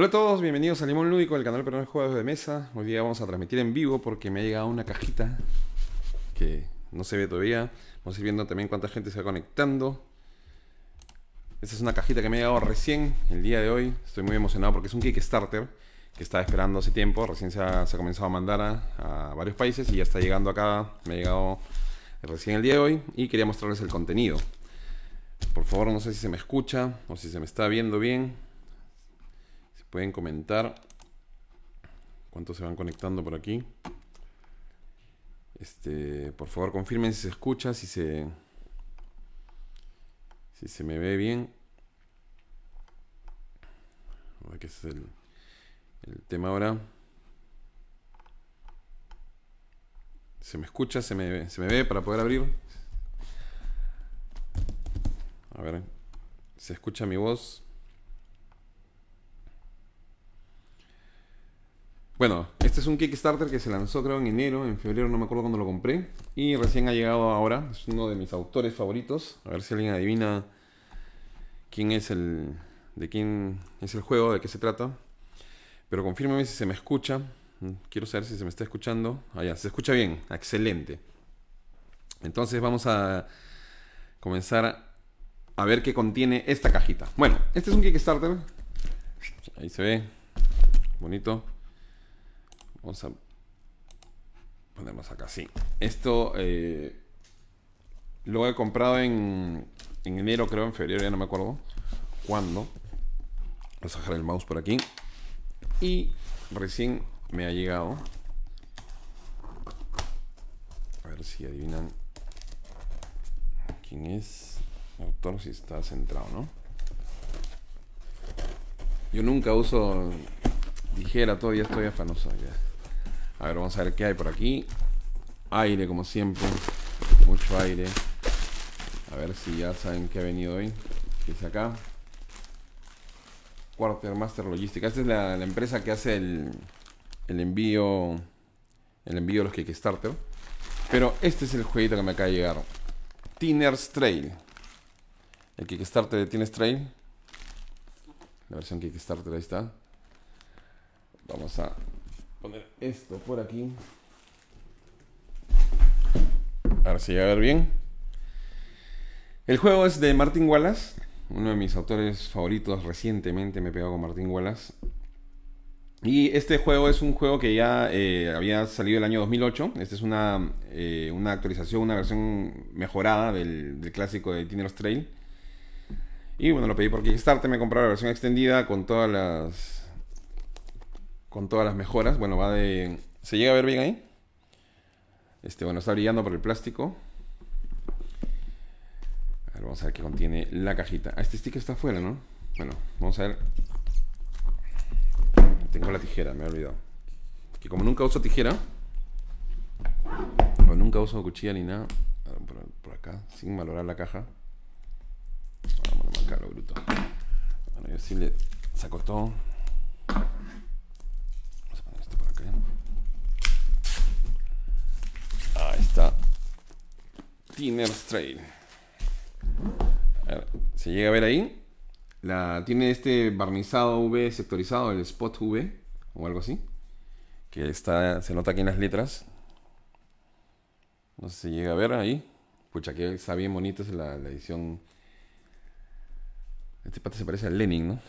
Hola a todos, bienvenidos a Limón Lúdico, el canal peruano de juegos de mesa. Hoy día vamos a transmitir en vivo porque me ha llegado una cajita que no se ve todavía. Vamos a ir viendo también cuánta gente se va conectando. Esta es una cajita que me ha llegado recién el día de hoy. Estoy muy emocionado porque es un Kickstarter que estaba esperando hace tiempo. Recién se ha, comenzado a mandar a varios países y ya está llegando acá. Me ha llegado recién el día de hoy y quería mostrarles el contenido. Por favor, no sé si se me escucha o si se me está viendo bien. Pueden comentar cuántos se van conectando por aquí. Este, por favor, confirmen si se escucha, si se si se me ve bien. Que es el, tema ahora. ¿Se me escucha? ¿Se me, ¿Se me ve para poder abrir? A ver. ¿Se escucha mi voz? Bueno, este es un Kickstarter que se lanzó creo en enero, en febrero, no me acuerdo cuando lo compré. Y recién ha llegado ahora, es uno de mis autores favoritos. A ver si alguien adivina quién es el. de quién es el juego, de qué se trata. Pero confírmeme si se me escucha. Mm, quiero saber si se me está escuchando. Allá, ah, ya, se escucha bien. Ah, excelente. Entonces vamos a comenzar a ver qué contiene esta cajita. Bueno, este es un Kickstarter. Ahí se ve. Bonito. Vamos a ponernos acá, sí. Esto eh, lo he comprado en, enero, creo, en febrero, ya no me acuerdo cuándo. vamos a dejar el mouse por aquí. Y recién me ha llegado. A ver si adivinan quién es el autor, si está centrado, ¿no? Yo nunca uso dijera, todavía estoy afanoso. A ver, vamos a ver qué hay por aquí. Aire, como siempre. Mucho aire. A ver si ya saben qué ha venido hoy. ¿Qué es acá? Quartermaster Logística. Esta es la, la empresa que hace el, el, envío. El envío de los Kickstarter. Pero este es el jueguito que me acaba de llegar. Tiner's Trail. El Kickstarter de Tiner's Trail. La versión Kickstarter, ahí está. Vamos a poner esto por aquí. Ahora sí, a ver bien. El juego es de Martin Wallace, uno de mis autores favoritos recientemente, me he pegado con Martin Wallace. Y este juego es un juego que ya eh, había salido el año 2008. Esta es una, eh, una actualización, una versión mejorada del, clásico de Tiner's Trail. Y bueno, lo pedí por Kickstarter, me compró la versión extendida con todas las con todas las mejoras. Bueno, va de... ¿Se llega a ver bien ahí? Este, bueno, está brillando por el plástico. A ver, vamos a ver qué contiene la cajita. Ah, este stick está afuera, ¿no? Bueno, vamos a ver. Tengo la tijera, me he olvidado. Que como nunca uso tijera, o nunca uso cuchilla ni nada, por, acá, sin valorar la caja. Vamos a marcarlo, bruto. Bueno, yo sí le saco todo. Tinner's Trail. A ver, se llega a ver ahí. La, tiene este barnizado V sectorizado, el spot V o algo así. Que está, se nota aquí en las letras. No sé si llega a ver ahí. Pucha, que está bien bonita es la, edición. Este pato se parece a Lenin, ¿no?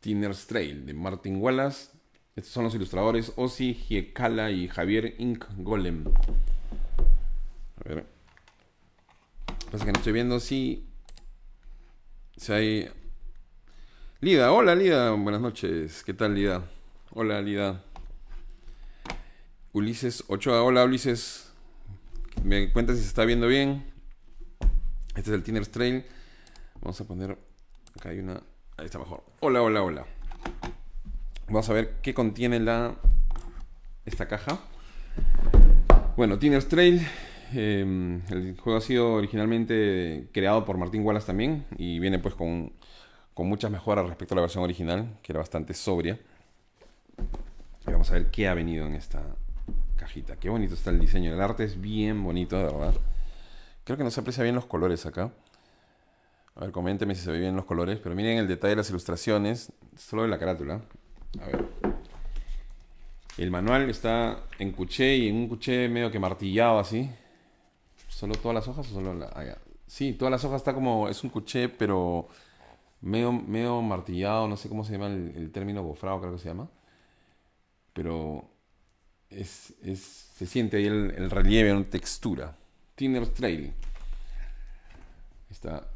Tinner's Trail de Martin Wallace. Estos son los ilustradores Ozzy Giekala y Javier Ink Golem. A ver. Pasa que no estoy viendo si. Si hay. Lida, hola Lida, buenas noches. ¿Qué tal Lida? Hola Lida. Ulises Ochoa, hola Ulises. Me cuenta si se está viendo bien. Este es el Tinner's Trail. Vamos a poner. Acá hay una. Ahí está mejor. Hola, hola, hola. Vamos a ver qué contiene la. Esta caja. Bueno, Tinners Trail Em, el juego ha sido originalmente creado por Martín Wallace también y viene pues con, muchas mejoras respecto a la versión original, que era bastante sobria. vamos a ver qué ha venido en esta cajita. Qué bonito está el diseño. El arte es bien bonito, de verdad. Creo que no se aprecia bien los colores acá. A ver, coménteme si se ve bien los colores. Pero miren el detalle de las ilustraciones. Solo de la carátula. A ver. El manual está en cuché y en un cuché medio que martillado así. ¿Solo todas las hojas o solo ah, Sí, todas las hojas está como. Es un cuché, pero. Medio, medio martillado, no sé cómo se llama el, término gofrado, creo que se llama. Pero. Es, se siente ahí el, relieve, la textura. Tinner's Trail. Está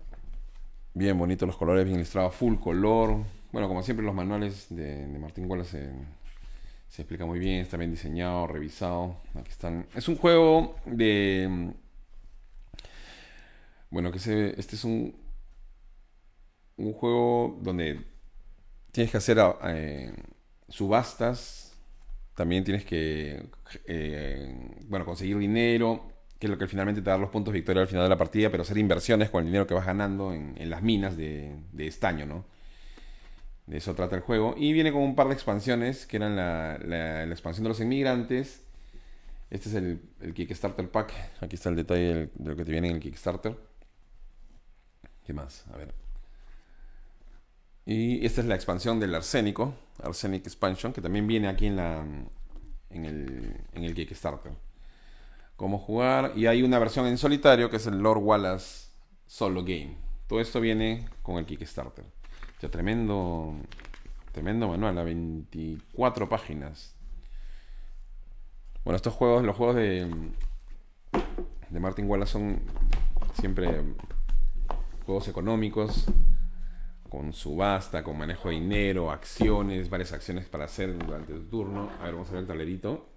bien bonito los colores, bien ilustrado, full color. Bueno, como siempre, los manuales de, Martín Wallace se, se explica muy bien, está bien diseñado, revisado. Aquí están. Es un juego de bueno, que este es un, un juego donde tienes que hacer ah, eh, subastas, también tienes que eh, bueno, conseguir dinero, que es lo que finalmente te da los puntos de victoria al final de la partida, pero hacer inversiones con el dinero que vas ganando en, las minas de, estaño, ¿no? De eso trata el juego. Y viene con un par de expansiones, que eran la, expansión de los inmigrantes. Este es el, el, Kickstarter Pack. Aquí está el detalle de lo que te viene en el Kickstarter ¿Qué más? A ver. Y esta es la expansión del arsénico, Arsenic Expansion, que también viene aquí en, la, en, el, en el Kickstarter. Cómo jugar. Y hay una versión en solitario que es el Lord Wallace Solo Game. Todo esto viene con el Kickstarter. Ya tremendo, tremendo manual, a 24 páginas. Bueno, estos juegos, los juegos de, de Martin Wallace son siempre juegos económicos, con subasta, con manejo de dinero, acciones, varias acciones para hacer durante tu turno. A ver, vamos a ver el tablerito,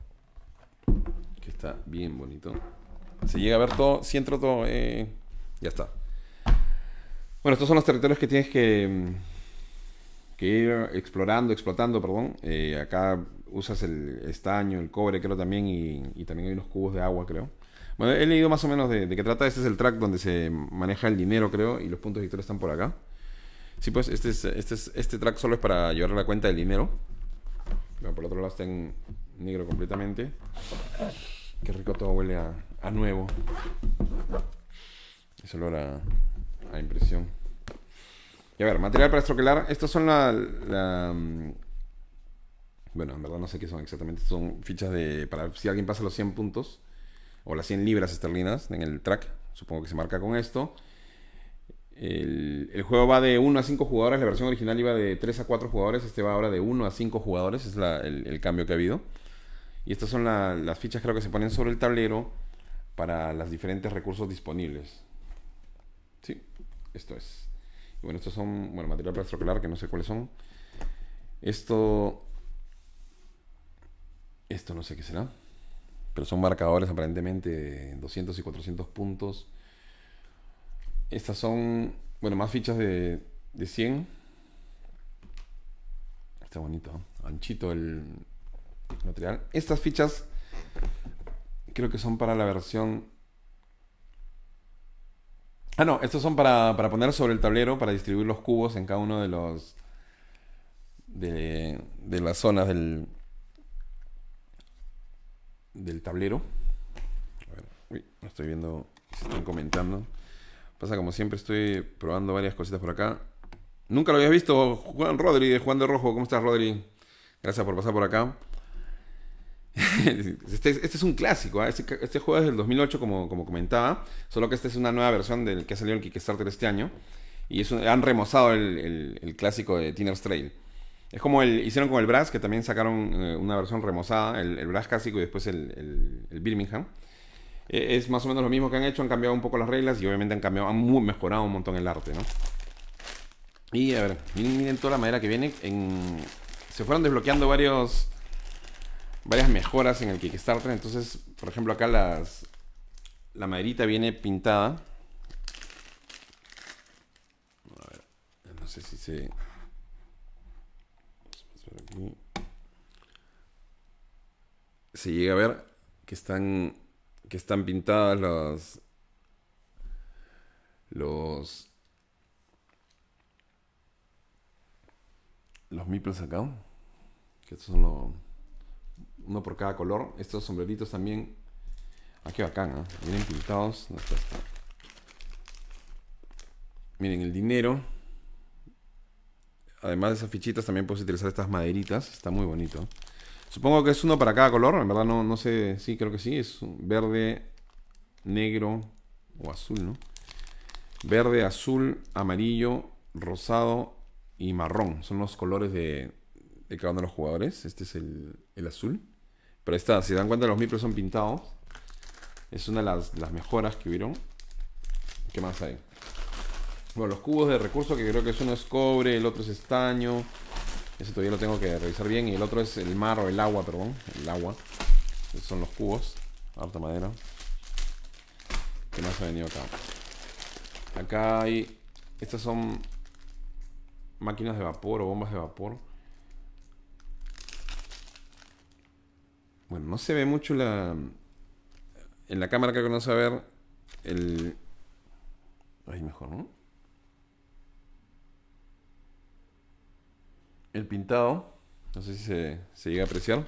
que está bien bonito. Se llega a ver todo, si entro todo, eh, ya está. Bueno, estos son los territorios que tienes que, mm, que ir explorando, explotando, perdón. Eh, acá usas el estaño, el cobre, creo también, y también hay unos cubos de agua, creo. Bueno, he leído más o menos de, qué trata. Este es el track donde se maneja el dinero, creo, y los puntos de victoria están por acá. Sí, pues este, es, este, este track solo es para llevar la cuenta del dinero. Pero por otro lado está en negro completamente. Qué rico todo huele a, nuevo. Es lo la a, impresión. Y a ver, material para estroquelar. Estos son la, mm, bueno, en verdad no sé qué son exactamente. Son fichas de. para si alguien pasa los 100 puntos o las 100 libras esterlinas en el track, supongo que se marca con esto. El, juego va de 1 a 5 jugadores, la versión original iba de 3 a 4 jugadores, este va ahora de 1 a 5 jugadores, es el, cambio que ha habido. Y estas son las fichas creo que se ponen sobre el tablero para los diferentes recursos disponibles. Sí, esto es. bueno, estos son, bueno, para estroclar, que no sé cuáles son. Esto... Esto no sé qué será pero son marcadores aparentemente de 200 y 400 puntos. Estas son, bueno, más fichas de, de 100. Está bonito, anchito el material. Estas fichas creo que son para la versión... Ah, no, estos son para, para poner sobre el tablero, para distribuir los cubos en cada uno de los... De, de las zonas del, del tablero. no estoy viendo si están comentando. Pasa como siempre, estoy probando varias cositas por acá. Nunca lo habías visto, Juan Rodri, de Juan de Rojo. ¿Cómo estás, Rodri? Gracias por pasar por acá. Este, este, es un clásico, ¿ah? este, este, juego es del 2008 como, como comentaba, solo que esta es una nueva versión del que ha salido el Kickstarter este año y han remozado el, el, clásico de Tinner's Trail. Es como el, hicieron con el Brass, que también sacaron eh, una versión remozada, el, Brass clásico y después el, Birmingham. E, es más o menos lo mismo que han hecho, han cambiado un poco las reglas y obviamente han cambiado, han mejorado un montón el arte, ¿no? Y a ver, miren, toda la madera que viene. se fueron desbloqueando varios varias mejoras en el Kickstarter. Entonces, por ejemplo, acá las la maderita viene pintada. A ver, no sé si se Mm. Se llega a ver que están, que están pintadas las, los, los acá. Que estos son los, uno por cada color. Estos sombreritos también. Aquí ah, bacán, ¿ah? pintados. Miren, el dinero además de esas fichitas, también puedes utilizar estas maderitas. Está muy bonito. Supongo que es uno para cada color. En verdad no, no sé. Sí, creo que sí. Es verde, negro o azul, ¿no? Verde, azul, amarillo, rosado y marrón. Son los colores de, cada uno de los jugadores. Este es el, azul. Pero está. Si dan cuenta, los micros son pintados. Es una de las, las mejoras que hubieron. ¿Qué más hay? Bueno, los cubos de recursos que creo que uno es cobre, el otro es estaño. Ese todavía lo tengo que revisar bien. Y el otro es el mar o el agua, perdón. El agua. Esos son los cubos. Harta madera. ¿Qué más ha venido acá? Acá hay... Estas son máquinas de vapor o bombas de vapor. Bueno, no se ve mucho la... En la cámara creo que no se va a ver el... Ahí mejor, ¿no? el pintado. No sé si se, llega a apreciar.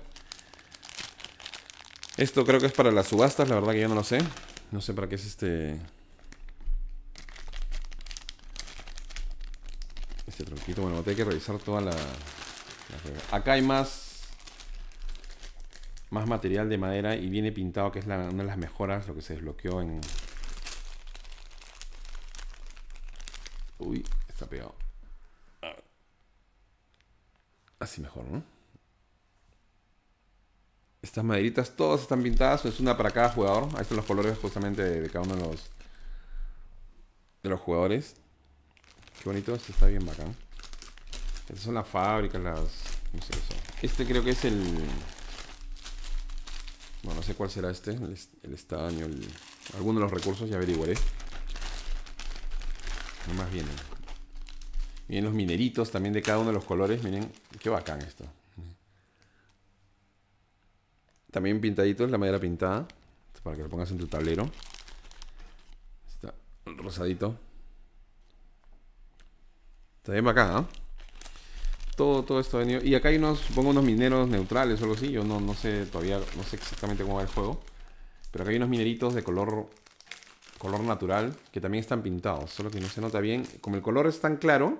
Esto creo que es para las subastas, la verdad que yo no lo sé. No sé para qué es este... Este tronquito. Bueno, hay que revisar toda la... Acá hay más... Más material de madera y viene pintado, que es una de las mejoras, lo que se desbloqueó en... Uy, está pegado así mejor, ¿no? Estas maderitas todas están pintadas, es una para cada jugador. Ahí están los colores justamente de, cada uno de los de los jugadores. Qué bonito, este está bien bacán. Estas son las fábricas, las. No sé eso. Este creo que es el. Bueno, no sé cuál será este, el, estaño, alguno de los recursos, ya averiguaré. No más vienen. Miren los mineritos también de cada uno de los colores. Miren, qué bacán esto. También pintaditos, la madera pintada. Para que lo pongas en tu tablero. Está rosadito. Está bien bacán, ¿ah? Todo, todo esto venido. Y acá hay unos, supongo, unos mineros neutrales o algo así. Yo no, no sé todavía, no sé exactamente cómo va el juego. Pero acá hay unos mineritos de color color natural que también están pintados, solo que no se nota bien. Como el color es tan claro,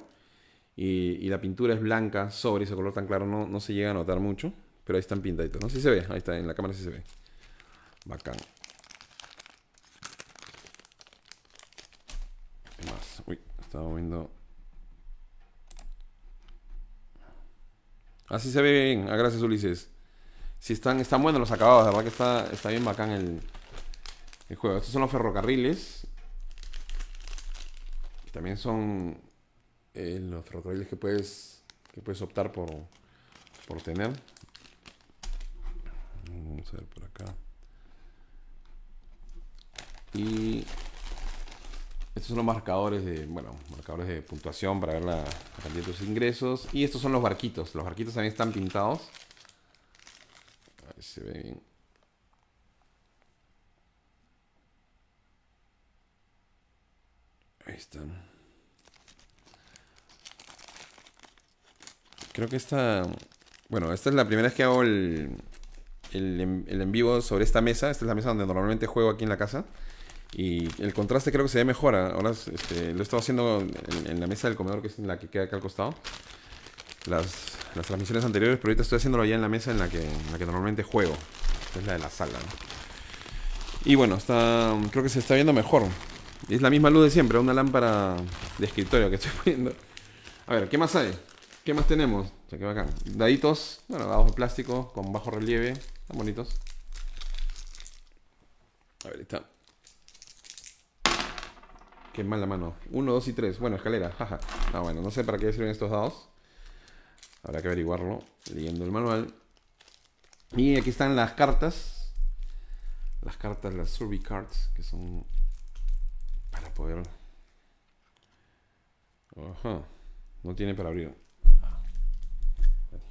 y, la pintura es blanca sobre ese color tan claro no, se llega a notar mucho, pero ahí están pintaditos, ¿no? Sí se ve, ahí está, en la cámara sí se ve. Bacán. ¿Qué más? Uy, estaba moviendo... Así ah, se ve bien, ah, gracias Ulises. Sí, están, están buenos los acabados, la verdad que está, está bien bacán el, el juego. Estos son los ferrocarriles. también son los ferrocarriles que puedes, que puedes optar por, por tener. Vamos a ver por acá. Y estos son los marcadores de, bueno, marcadores de puntuación para ver la, cantidad de tus ingresos. Y estos son los barquitos. Los barquitos también están pintados. se ve bien. Ahí están. creo que esta... Bueno, esta es la primera vez que hago el, en vivo sobre esta mesa. Esta es la mesa donde normalmente juego aquí en la casa. Y el contraste creo que se ve mejor. ¿ah? Ahora este, lo he estado haciendo en, la mesa del comedor, que es la que queda acá al costado. Las, transmisiones anteriores, pero ahorita estoy haciéndolo ya en la mesa en la que, la que normalmente juego. Esta es la de la sala. Y bueno, está, creo que se está viendo mejor. es la misma luz de siempre, una lámpara de escritorio que estoy poniendo. A ver, ¿qué más hay? ¿Qué más tenemos? O sea, Daditos, bueno, dados de plástico con bajo relieve. Están bonitos. A ver, está. Qué mala mano. Uno, dos y tres Bueno, escalera, jaja. Ah, bueno, no sé para qué sirven estos dados. Habrá que averiguarlo leyendo el manual. Y aquí están las cartas. Las cartas, las survey cards, que son para poder... Ajá. No tiene para abrir.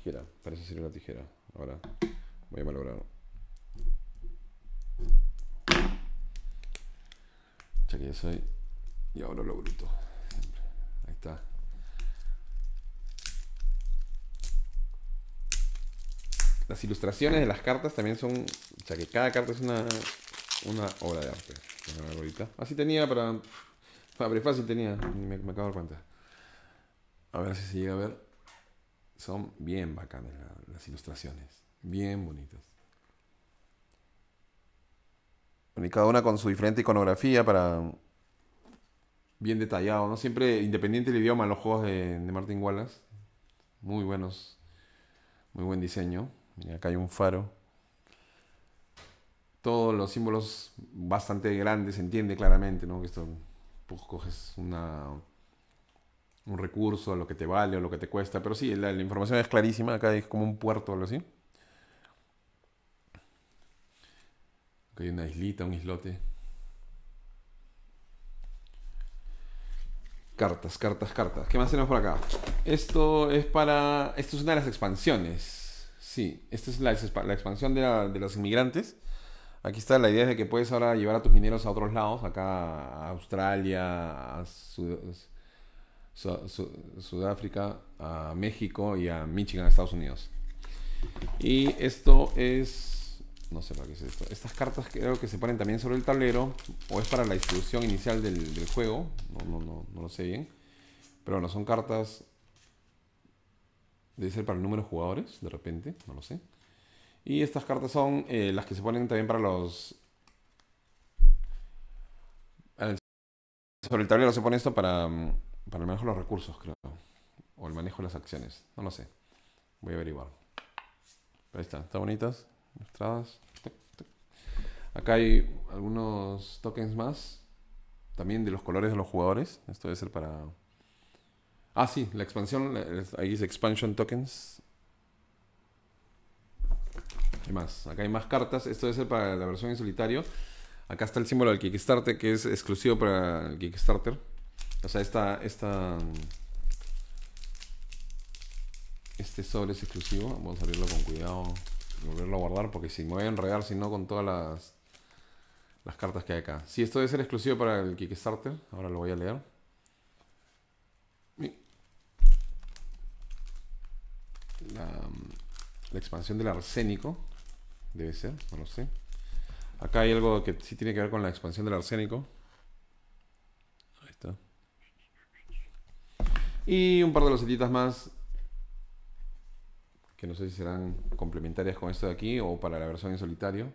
Parece Para eso sirve tijera. Ahora voy a malograrlo. Ya que soy. Y ahora lo bruto. Ahí está. Las ilustraciones de las cartas también son. ya que cada carta es una, una obra de arte. Así tenía para. fácil tenía. Me, me acabo de dar cuenta. A ver si se llega a ver. Son bien bacanas las ilustraciones, bien bonitas. y cada una con su diferente iconografía para... Bien detallado, ¿no? Siempre independiente del idioma, los juegos de, Martin Wallace. Muy buenos. Muy buen diseño. acá hay un faro. Todos los símbolos bastante grandes, se entiende claramente, ¿no? Que esto, pues coges una un recurso, lo que te vale o lo que te cuesta. Pero sí, la, información es clarísima. Acá es como un puerto o algo así. Acá hay una islita, un islote. Cartas, cartas, cartas. ¿Qué más tenemos por acá? Esto es para... Esto es una de las expansiones. Sí, esta es la, la expansión de, de los inmigrantes. Aquí está la idea de que puedes ahora llevar a tus mineros a otros lados, acá a Australia, a Sud Sudáfrica a México y a Michigan, a Estados Unidos. Y esto es, no sé para qué es esto. Estas cartas creo que se ponen también sobre el tablero o es para la distribución inicial del, juego, no, lo sé bien. Pero bueno, son cartas, debe ser para el número de jugadores, de repente, no lo sé. Y estas cartas son eh, las que se ponen también para los sobre el tablero se pone esto para mm, para el manejo de los recursos, creo. O el manejo de las acciones. No lo sé. Voy a averiguar. Ahí está, Están bonitas. mostradas Acá hay algunos tokens más. También de los colores de los jugadores. Esto debe ser para... Ah, sí. La expansión. Ahí dice expansion tokens. ¿Qué más? Acá hay más cartas. Esto debe ser para la versión en solitario. Acá está el símbolo del Kickstarter, que es exclusivo para el Kickstarter. O sea, esta, esta, este sobre es exclusivo. Vamos a abrirlo con cuidado. Volverlo a guardar porque si me voy a enredar, si no, con todas las, las cartas que hay acá. Si esto debe ser exclusivo para el Kickstarter. Ahora lo voy a leer. la expansión del arsénico. Debe ser, no lo sé. Acá hay algo que sí tiene que ver con la expansión del arsénico. Y un par de losetitas más que no sé si serán complementarias con esto de aquí o para la versión en solitario.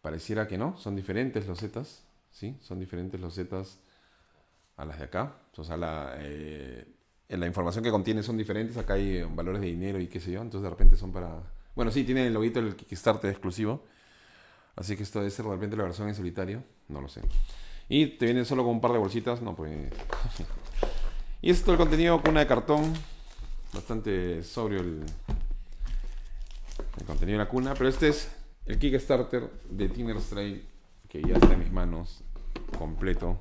Pareciera que no, son diferentes los zetas, ¿sí? Son diferentes los zetas a las de acá. O sea, la, eh, la información que contiene son diferentes, acá hay eh, valores de dinero y qué sé yo, entonces de repente son para... Bueno, sí, tiene el logito del Kickstarter exclusivo, así que esto debe ser de repente la versión en solitario, no lo sé. Y te vienen solo con un par de bolsitas, no, pues... Y esto es todo el contenido con una de cartón. Bastante sobrio el, contenido de la cuna. Pero este es el Kickstarter de Tiner's Trail. Que ya está en mis manos. Completo.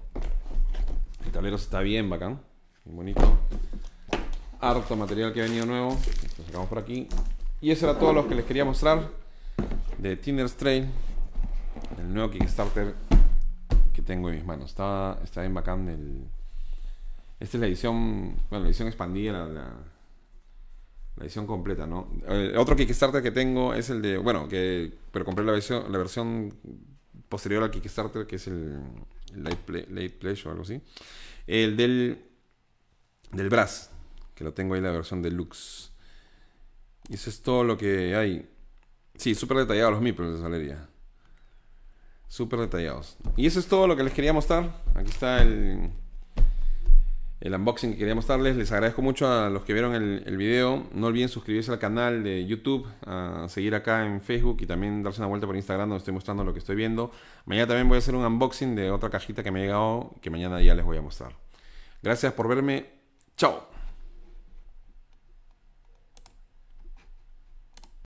El tablero está bien bacán. muy bonito. Harto material que ha venido nuevo. Lo sacamos por aquí. Y eso era todo lo que les quería mostrar. De Tiner's Trail. El nuevo Kickstarter que tengo en mis manos. Está, está bien bacán el esta es la edición, bueno, la edición expandida, la, la, edición completa, ¿no? otro Kickstarter que tengo es el de, bueno, que, pero compré la versión, la versión posterior al Kickstarter, que es el Late, Play, Pledge o algo así. El del, del Brass, que lo tengo ahí, la versión deluxe. Y eso es todo lo que hay. Sí, súper detallados los meeples de salería Súper detallados. Y eso es todo lo que les quería mostrar. Aquí está el, el unboxing que quería mostrarles. Les agradezco mucho a los que vieron el, video. No olviden suscribirse al canal de YouTube, seguir acá en Facebook y también darse una vuelta por Instagram donde estoy mostrando lo que estoy viendo. Mañana también voy a hacer un unboxing de otra cajita que me ha llegado que mañana ya les voy a mostrar. Gracias por verme. Chao.